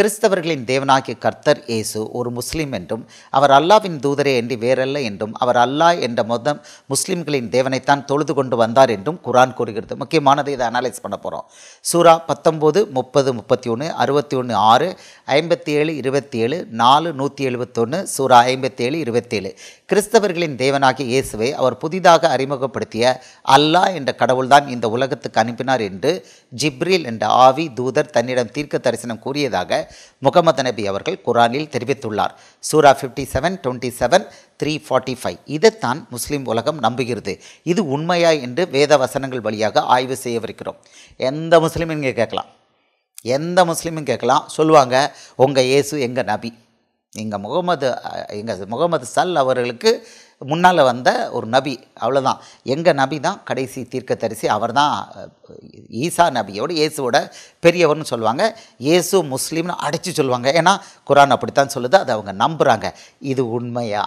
கிறிஸ்தவர்களின் தேவனாகிய கர்த்தர் இயேசு ஒரு முஸ்லீம் என்றும் அவர் அல்லாவின் தூதரே என்று வேறல்ல என்றும் அவர் அல்லாஹ் என்ற மொத்த முஸ்லீம்களின் தேவனைத்தான் தொழுது கொண்டு வந்தார் என்றும் குரான் கூறுகிறது முக்கியமானது இதை அனலைஸ் பண்ண போகிறோம் சூரா பத்தொம்போது முப்பது முப்பத்தி ஒன்று அறுபத்தி ஒன்று ஆறு ஐம்பத்தி ஏழு இருபத்தி ஏழு நாலு நூற்றி எழுபத்தொன்று சூரா ஐம்பத்தி ஏழு இருபத்தேழு கிறிஸ்தவர்களின் தேவனாகிய இயேசுவை அவர் புதிதாக அறிமுகப்படுத்திய அல்லாஹ் என்ற கடவுள்தான் இந்த உலகத்துக்கு அனுப்பினார் என்று ஜிப்ரில் என்ற ஆவி தூதர் தன்னிடம் தீர்க்க தரிசனம் கூறியதாக முகமது நபி அவர்கள் குரானில் தெரிவித்துள்ளார் சூரா fifty seven twenty seven three forty five இதைத்தான் முஸ்லீம் உலகம் நம்புகிறது இது உண்மையா என்று வேத வசனங்கள் வழியாக ஆய்வு செய்யவிருக்கிறோம் எந்த முஸ்லீமும் இங்கே கேட்கலாம் எந்த முஸ்லீமும் கேட்கலாம் சொல்லுவாங்க உங்கள் இயேசு எங்கள் நபி எங்கள் முகமது எங்கள் முகமது சல் அவர்களுக்கு முன்னால் வந்த ஒரு நபி அவ்வளோதான் எங்கள் நபி தான் கடைசி தீர்க்கத்தரிசி அவர் தான் ஈசா நபியோட இயேசுவோட பெரியவர்னு சொல்லுவாங்க இயேசு முஸ்லீம்னு அடைச்சி சொல்லுவாங்க ஏன்னா குரான் அப்படித்தான் சொல்லுது அதை அவங்க நம்புகிறாங்க இது உண்மையா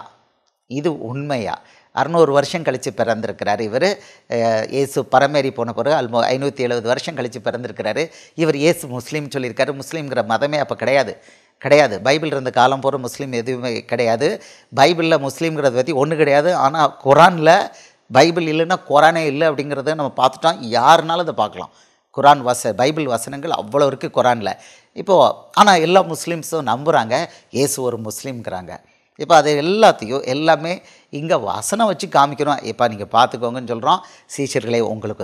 இது உண்மையா அறநூறு வருஷம் கழித்து பிறந்திருக்கிறார் இவர் இயேசு பரமேறி போன பிறகு அல்மோ ஐநூற்றி எழுபது வருஷம் கழித்து பிறந்திருக்கிறாரு இவர் இயேசு முஸ்லீம் சொல்லியிருக்காரு முஸ்லீம்ங்கிற மதமே அப்போ கிடையாது கிடையாது பைபிள் இருந்த காலம் போகிற முஸ்லீம் எதுவுமே கிடையாது பைபிளில் முஸ்லீம்ங்கிறத பற்றி ஒன்றும் கிடையாது ஆனால் குரானில் பைபிள் இல்லைன்னா குரானே இல்லை அப்படிங்கிறத நம்ம பார்த்துட்டோம் யாருனாலும் அதை பார்க்கலாம் குரான் வச பைபிள் வசனங்கள் அவ்வளோ இருக்குது குரானில் இப்போது ஆனால் எல்லா முஸ்லீம்ஸும் நம்புகிறாங்க ஏசு ஒரு முஸ்லீம்ங்கிறாங்க இப்போ அது எல்லாத்தையும் எல்லாமே இங்கே வசனம் வச்சு காமிக்கிறோம் இப்போ நீங்கள் பார்த்துக்கோங்கன்னு சொல்கிறோம் சீச்சர்களே உங்களுக்கு